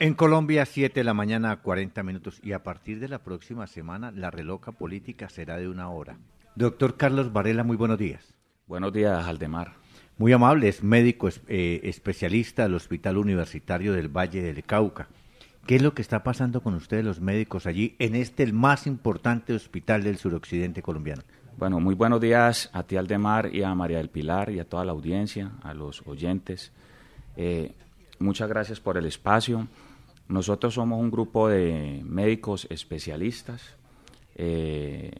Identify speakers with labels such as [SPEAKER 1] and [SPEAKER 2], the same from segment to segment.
[SPEAKER 1] En Colombia, 7 de la mañana, 40 minutos. Y a partir de la próxima semana, la reloca política será de una hora. Doctor Carlos Varela, muy buenos días. Buenos días, Aldemar. Muy amable, es médico eh, especialista del Hospital Universitario del Valle del Cauca. ¿Qué es lo que está pasando con ustedes, los médicos, allí, en este el más importante hospital del suroccidente colombiano? Bueno, muy buenos días a ti, Aldemar, y a María del
[SPEAKER 2] Pilar, y a toda la audiencia, a los oyentes. Eh, Muchas gracias por el espacio. Nosotros somos un grupo de médicos especialistas. Eh,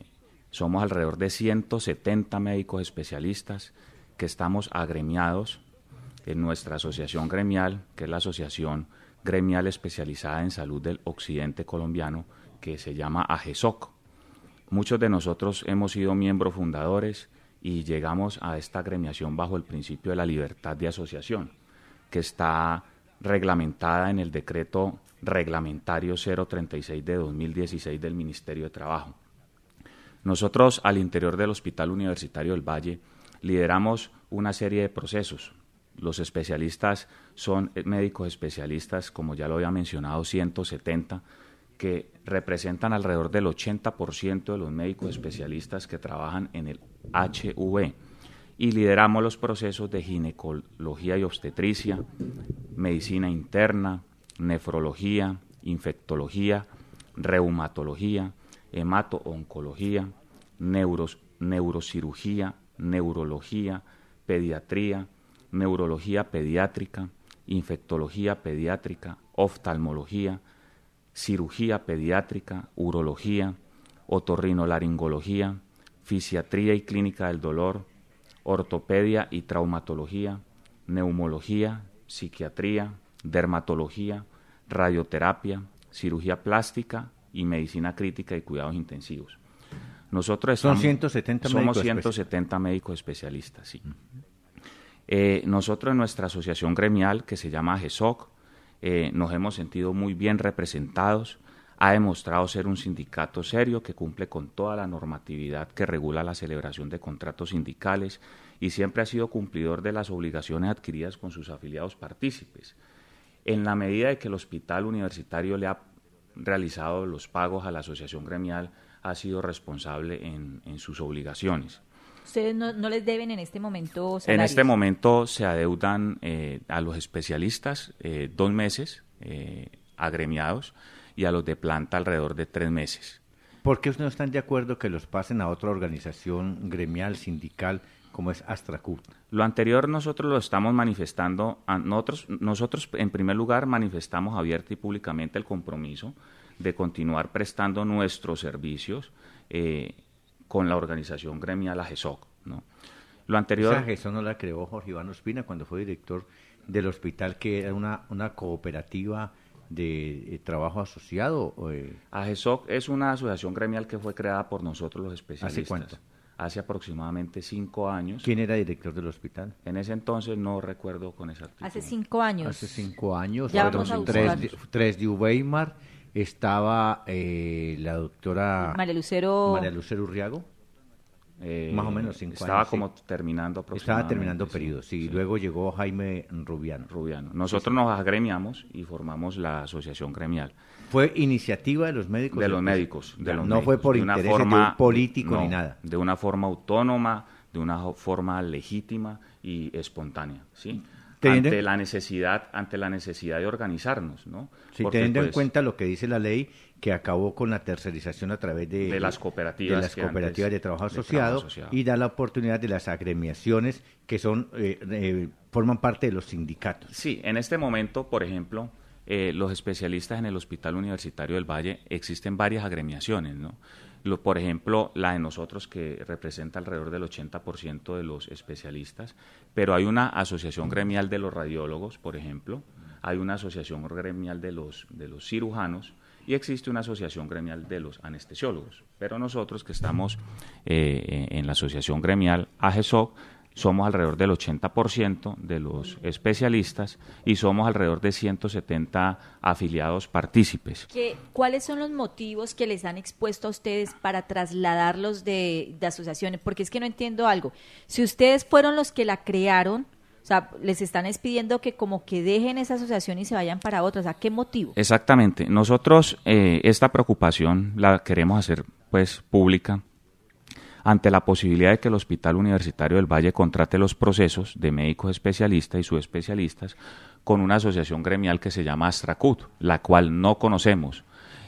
[SPEAKER 2] somos alrededor de 170 médicos especialistas que estamos agremiados en nuestra asociación gremial, que es la Asociación Gremial Especializada en Salud del Occidente Colombiano, que se llama AGESOC. Muchos de nosotros hemos sido miembros fundadores y llegamos a esta gremiación bajo el principio de la libertad de asociación que está reglamentada en el decreto reglamentario 036 de 2016 del Ministerio de Trabajo. Nosotros al interior del Hospital Universitario del Valle lideramos una serie de procesos. Los especialistas son médicos especialistas, como ya lo había mencionado, 170, que representan alrededor del 80% de los médicos especialistas que trabajan en el HV y lideramos los procesos de ginecología y obstetricia, medicina interna, nefrología, infectología, reumatología, hemato-oncología, neurocirugía, neurología, pediatría, neurología pediátrica, infectología pediátrica, oftalmología, cirugía pediátrica, urología, otorrinolaringología, fisiatría y clínica del dolor, ortopedia y traumatología, neumología, psiquiatría, dermatología, radioterapia, cirugía plástica y medicina crítica y cuidados intensivos. Nosotros somos 170 médicos especialistas, eh, nosotros en nuestra asociación gremial que se llama GESOC, eh, nos hemos sentido muy bien representados ha demostrado ser un sindicato serio que cumple con toda la normatividad que regula la celebración de contratos sindicales y siempre ha sido cumplidor de las obligaciones adquiridas con sus afiliados partícipes. En la medida de que el hospital universitario le ha realizado los pagos a la asociación gremial, ha sido responsable en, sus obligaciones.
[SPEAKER 3] ¿Ustedes no, les deben en este momento En este
[SPEAKER 2] momento se adeudan eh, a los especialistas eh, dos meses
[SPEAKER 1] eh, agremiados y a los de planta alrededor de tres meses. ¿Por qué no están de acuerdo que los pasen a otra organización gremial, sindical, como es Astracut?
[SPEAKER 2] Lo anterior nosotros lo estamos manifestando, a nosotros, nosotros en primer lugar manifestamos abierta y públicamente el compromiso de continuar prestando nuestros servicios eh, con la organización gremial AGESOC. ¿no? Lo anterior... Esa
[SPEAKER 1] AGESOC no la creó Jorge Iván Ospina cuando fue director del hospital, que era una, una cooperativa de eh, trabajo asociado? Eh? AGESOC es una asociación gremial que
[SPEAKER 2] fue creada por nosotros los especialistas. ¿Hace aproximadamente cinco años. ¿Quién era director
[SPEAKER 1] del hospital? En ese entonces no recuerdo con exactitud.
[SPEAKER 3] Hace cinco años. Hace cinco
[SPEAKER 1] años. Ya vamos a tres, de, tres de Weimar. Estaba eh, la doctora... María Lucero... María Lucero Urriago eh, Más o menos estaba como terminando aproximadamente. Estaba terminando periodo, sí. Luego llegó Jaime Rubiano. Rubiano. Nosotros nos agremiamos y formamos la asociación gremial. ¿Fue iniciativa de los médicos? De los pues, médicos. De los no fue por de político ni nada.
[SPEAKER 2] De una forma autónoma, de una forma legítima y espontánea, ¿sí? Ante la necesidad, ante la necesidad de organizarnos,
[SPEAKER 1] ¿no? Sí, teniendo en pues, cuenta lo que dice la ley que acabó con la tercerización a través de, las cooperativas, de, las cooperativas de trabajo, asociado y da la oportunidad de las agremiaciones que son eh, eh, forman parte de los sindicatos.
[SPEAKER 2] Sí, en este momento, por ejemplo, eh, los especialistas en el Hospital Universitario del Valle existen varias agremiaciones, ¿no? Lo, por ejemplo, la de nosotros que representa alrededor del 80% de los especialistas, pero hay una asociación gremial de los radiólogos, por ejemplo, hay una asociación gremial de los, de los cirujanos y existe una asociación gremial de los anestesiólogos. Pero nosotros que estamos eh, en la asociación gremial AGESOC, somos alrededor del 80% de los especialistas y somos alrededor de 170 afiliados partícipes.
[SPEAKER 3] ¿Cuáles son los motivos que les han expuesto a ustedes para trasladarlos de, de asociaciones? Porque es que no entiendo algo. Si ustedes fueron los que la crearon, sea, les están pidiendo que como que dejen esa asociación y se vayan para otras. ¿A ¿qué motivo?
[SPEAKER 2] Exactamente. Nosotros eh, esta preocupación la queremos hacer pues pública ante la posibilidad de que el Hospital Universitario del Valle contrate los procesos de médicos especialistas y subespecialistas con una asociación gremial que se llama Astracut, la cual no conocemos.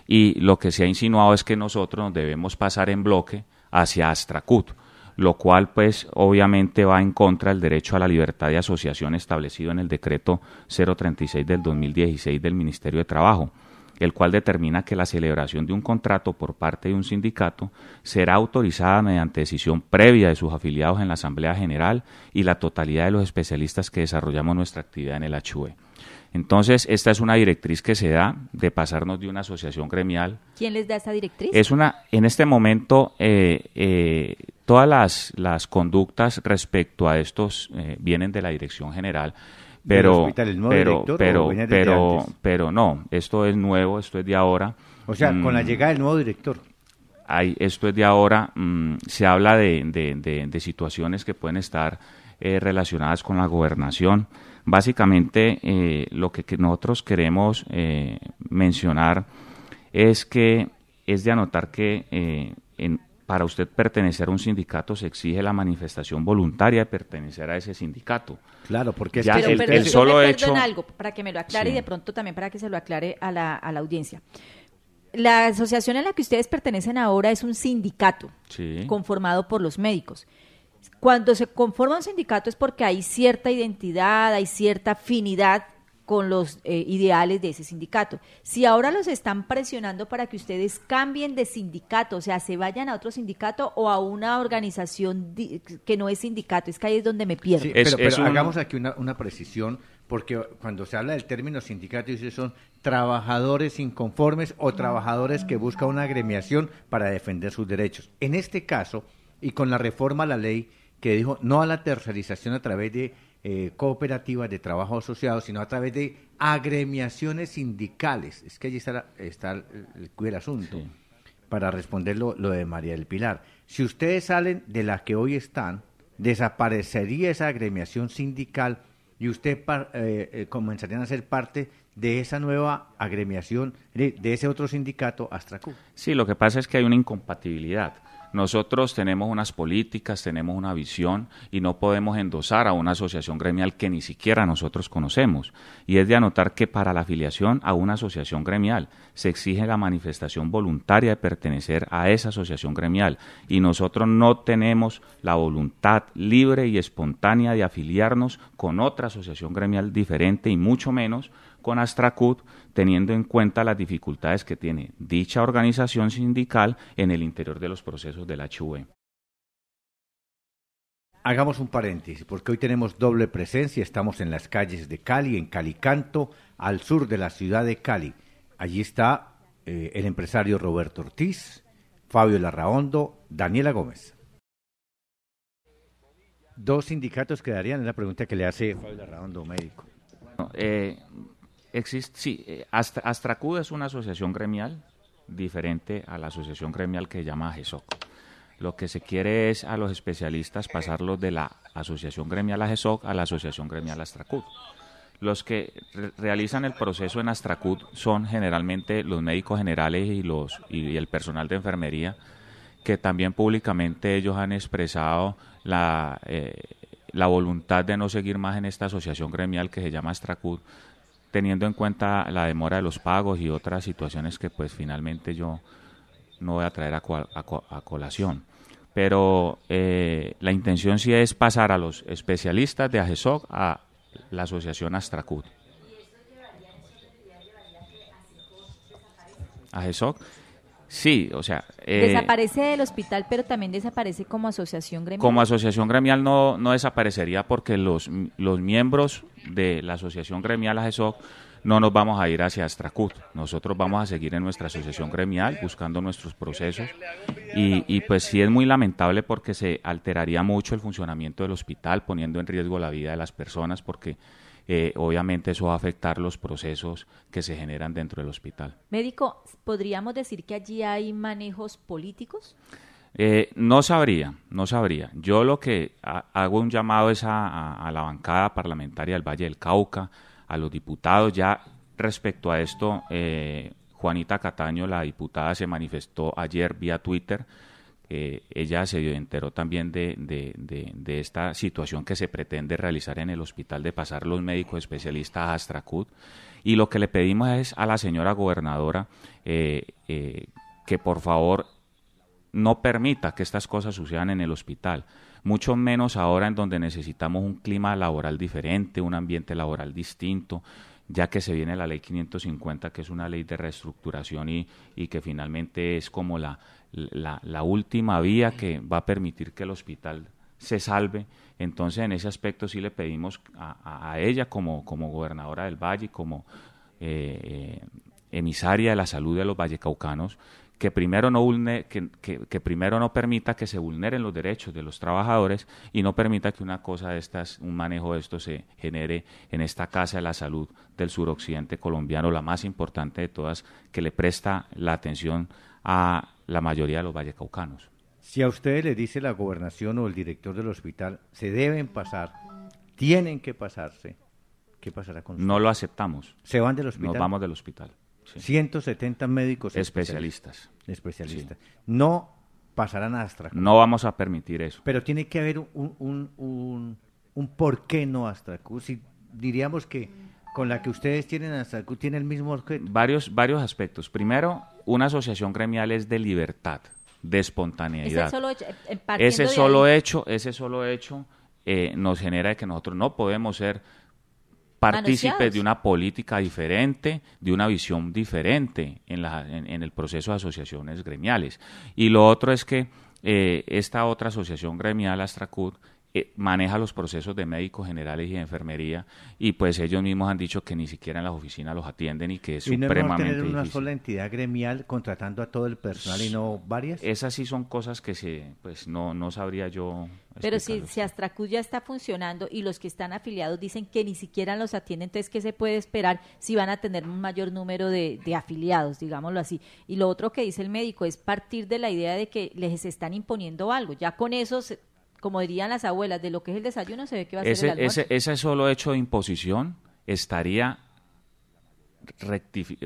[SPEAKER 2] Y lo que se ha insinuado es que nosotros nos debemos pasar en bloque hacia Astracut lo cual pues obviamente va en contra del derecho a la libertad de asociación establecido en el decreto 036 del 2016 del Ministerio de Trabajo, el cual determina que la celebración de un contrato por parte de un sindicato será autorizada mediante decisión previa de sus afiliados en la Asamblea General y la totalidad de los especialistas que desarrollamos nuestra actividad en el HUE. Entonces, esta es una directriz que se da de pasarnos de una asociación gremial.
[SPEAKER 3] ¿Quién les da esa directriz? Es una,
[SPEAKER 2] en este momento, eh, eh, todas las, las conductas respecto a estos eh, vienen de la Dirección General. Pero, hospital, nuevo pero, director, pero, pero, pero no, esto es nuevo, esto es de ahora. O sea, con la mm.
[SPEAKER 1] llegada del nuevo director.
[SPEAKER 2] Hay, esto es de ahora, mm, se habla de, de, situaciones que pueden estar eh, relacionadas con la gobernación. Básicamente, eh, lo que, que, nosotros queremos mencionar es que es de anotar que en, para usted pertenecer a un sindicato se exige la manifestación voluntaria de pertenecer a ese sindicato. Claro, porque ya el, solo hecho. En algo,
[SPEAKER 3] para que me lo aclare y de pronto también para que se lo aclare a la, audiencia. La asociación en la que ustedes pertenecen ahora es un sindicato conformado por los médicos. Cuando se conforma un sindicato es porque hay cierta identidad, hay cierta afinidad con los eh, ideales de ese sindicato. Si ahora los están presionando para que ustedes cambien de sindicato, o sea, se vayan a otro sindicato o a una organización que no es sindicato, es que ahí es donde me pierdo. pero, hagamos
[SPEAKER 1] aquí una, precisión, porque cuando se habla del término sindicato, dice son trabajadores inconformes o trabajadores que buscan una agremiación para defender sus derechos. En este caso, y con la reforma a la ley que dijo no a la tercerización a través de eh, cooperativas de trabajo asociado, sino a través de agremiaciones sindicales. Es que allí está, está el, asunto. Para responder lo, de María del Pilar. Si ustedes salen de la que hoy están, desaparecería esa agremiación sindical y ustedes eh, eh, comenzarían a ser parte de esa nueva agremiación, de, ese otro sindicato, Astracú.
[SPEAKER 2] Sí, lo que pasa es que hay una incompatibilidad. Nosotros tenemos unas políticas, tenemos una visión y no podemos endosar a una asociación gremial que ni siquiera nosotros conocemos. Y es de anotar que para la afiliación a una asociación gremial se exige la manifestación voluntaria de pertenecer a esa asociación gremial y nosotros no tenemos la voluntad libre y espontánea de afiliarnos con otra asociación gremial diferente y mucho menos con Astracut teniendo en cuenta las dificultades que tiene dicha organización sindical en el interior
[SPEAKER 1] de los procesos del HV. Hagamos un paréntesis, porque hoy tenemos doble presencia, estamos en las calles de Cali, en Calicanto, al sur de la ciudad de Cali. Allí está eh, el empresario Roberto Ortiz, Fabio Larraondo, Daniela Gómez. Dos sindicatos quedarían, en la pregunta que le hace Fabio Larraondo, médico. Eh, Existe, sí,
[SPEAKER 2] eh, Astracud es una asociación gremial diferente a la asociación gremial que se llama GESOC. Lo que se quiere es a los especialistas pasarlos de la asociación gremial a GESOC a la asociación gremial Astracud. Los que realizan el proceso en Astracud son generalmente los médicos generales y, los, y el personal de enfermería, que también públicamente ellos han expresado la, eh, la voluntad de no seguir más en esta asociación gremial que se llama Astracud, teniendo en cuenta la demora de los pagos y otras situaciones que pues finalmente yo no voy a traer a, a, colación. Pero eh, la intención sí es pasar a los especialistas de AGESOC a la asociación Astracut. a AGESOC. Sí, o sea... Eh, desaparece
[SPEAKER 3] del hospital, pero también desaparece como asociación gremial. Como
[SPEAKER 2] asociación gremial no, no desaparecería porque los, los miembros de la Asociación Gremial AGESOC, no nos vamos a ir hacia Astracut. Nosotros vamos a seguir en nuestra asociación gremial buscando nuestros procesos. Y, pues sí es muy lamentable porque se alteraría mucho el funcionamiento del hospital, poniendo en riesgo la vida de las personas, porque eh, obviamente eso va a afectar los procesos que se generan dentro del hospital.
[SPEAKER 3] Médico, ¿podríamos decir que allí hay manejos políticos?
[SPEAKER 2] Eh, no sabría, no sabría. Yo lo que hago un llamado es a, la bancada parlamentaria del Valle del Cauca, a los diputados. Ya respecto a esto, eh, Juanita Cataño, la diputada, se manifestó ayer vía Twitter. Eh, ella se enteró también de, esta situación que se pretende realizar en el hospital de pasar los médicos especialistas a Astracut. Y lo que le pedimos es a la señora gobernadora que por favor no permita que estas cosas sucedan en el hospital, mucho menos ahora en donde necesitamos un clima laboral diferente, un ambiente laboral distinto, ya que se viene la ley 550, que es una ley de reestructuración y, que finalmente es como la, la, última vía que va a permitir que el hospital se salve. Entonces, en ese aspecto sí le pedimos a, ella como, gobernadora del Valle, como eh, eh, emisaria de la salud de los vallecaucanos, que primero no, que, primero no permita que se vulneren los derechos de los trabajadores y no permita que una cosa de estas, un manejo de esto se genere en esta Casa de la Salud del suroccidente colombiano, la más importante de todas, que le presta la atención a la mayoría de los vallecaucanos.
[SPEAKER 1] Si a usted le dice la gobernación o el director del hospital, se deben pasar, tienen que pasarse, ¿qué pasará con ustedes? No lo aceptamos. ¿Se van del hospital? Nos vamos del hospital. 170 médicos especialistas. Especialistas. No pasarán a Astra No vamos a permitir eso. Pero tiene que haber un, un, un, un por qué no astra Si diríamos que con la que ustedes tienen Astra tiene el mismo
[SPEAKER 2] Varios, varios aspectos. Primero, una asociación gremial es de libertad, de espontaneidad. Ese solo, hecho, eh, eh, ese solo hecho, eh, nos genera que nosotros no podemos ser Partícipe de una política diferente, de una visión diferente en, la, en, el proceso de asociaciones gremiales. Y lo otro es que eh, esta otra asociación gremial, Astracut eh, maneja los procesos de médicos generales y de enfermería y pues ellos mismos han dicho que ni siquiera en las oficinas los atienden y que es ¿Y no supremamente tener una
[SPEAKER 1] sola entidad gremial contratando a todo el personal y no
[SPEAKER 2] varias? Esas sí son cosas que se pues no no sabría yo
[SPEAKER 3] pero si, si ya está funcionando y los que están afiliados dicen que ni siquiera los atienden, entonces ¿qué se puede esperar si van a tener un mayor número de, de afiliados, digámoslo así? Y lo otro que dice el médico es partir de la idea de que les están imponiendo algo. Ya con eso se, como dirían las abuelas, de lo que es el desayuno se ve que va a ser
[SPEAKER 2] Ese, solo hecho de imposición estaría,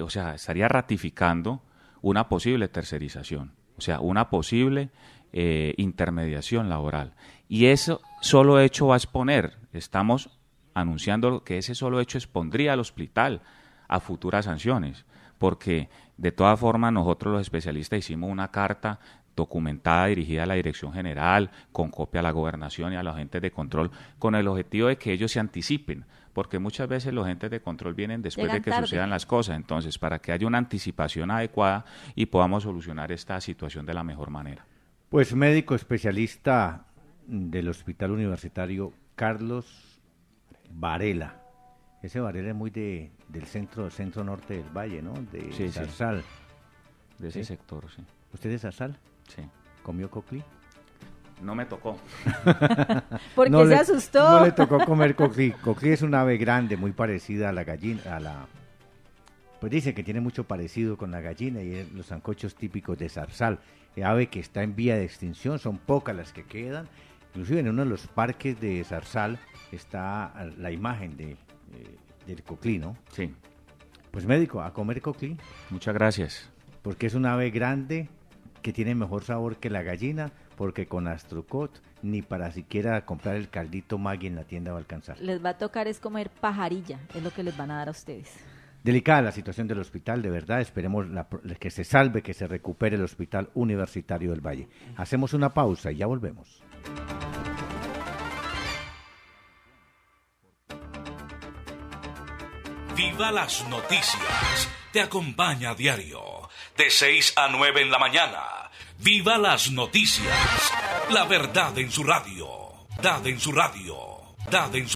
[SPEAKER 2] o sea, estaría ratificando una posible tercerización, o sea, una posible eh, intermediación laboral. Y ese solo hecho va a exponer, estamos anunciando que ese solo hecho expondría al hospital a futuras sanciones, porque de todas formas nosotros los especialistas hicimos una carta documentada, dirigida a la Dirección General, con copia a la gobernación y a los agentes de control, con el objetivo de que ellos se anticipen, porque muchas veces los agentes de control vienen después de que sucedan las cosas, entonces, para que haya una anticipación adecuada y podamos solucionar esta situación de la mejor manera.
[SPEAKER 1] Pues médico especialista del Hospital Universitario Carlos Varela. Ese Varela es muy de, del centro, centro norte del valle, ¿no? De sí, Zarzal. De ese sector, sí. ¿Usted es Zarzal? Sí. ¿Comió coclí? No me tocó. Porque se asustó. No le tocó comer coclí. Coclí es un ave grande, muy parecida a la gallina, a la... Pues dice que tiene mucho parecido con la gallina y los zancochos típicos de zarzal. Ave que está en vía de extinción, son pocas las que quedan. Inclusive en uno de los parques de zarzal está la imagen de, eh, del coclí, ¿no? Sí. Pues médico, a comer coclí. Muchas gracias. Porque es un ave grande, que tiene mejor sabor que la gallina, porque con Astrocot ni para siquiera comprar el caldito Maggi en la tienda va a alcanzar.
[SPEAKER 3] Les va a tocar es comer pajarilla, es lo que les van a dar a ustedes.
[SPEAKER 1] Delicada la situación del hospital, de verdad, esperemos que se salve, que se recupere el Hospital Universitario del Valle. Hacemos una pausa y ya volvemos. Viva las noticias.
[SPEAKER 2] Te acompaña a diario. De 6 a 9 en la mañana. Viva las noticias. La verdad en su radio. Dad en su radio. Dad en su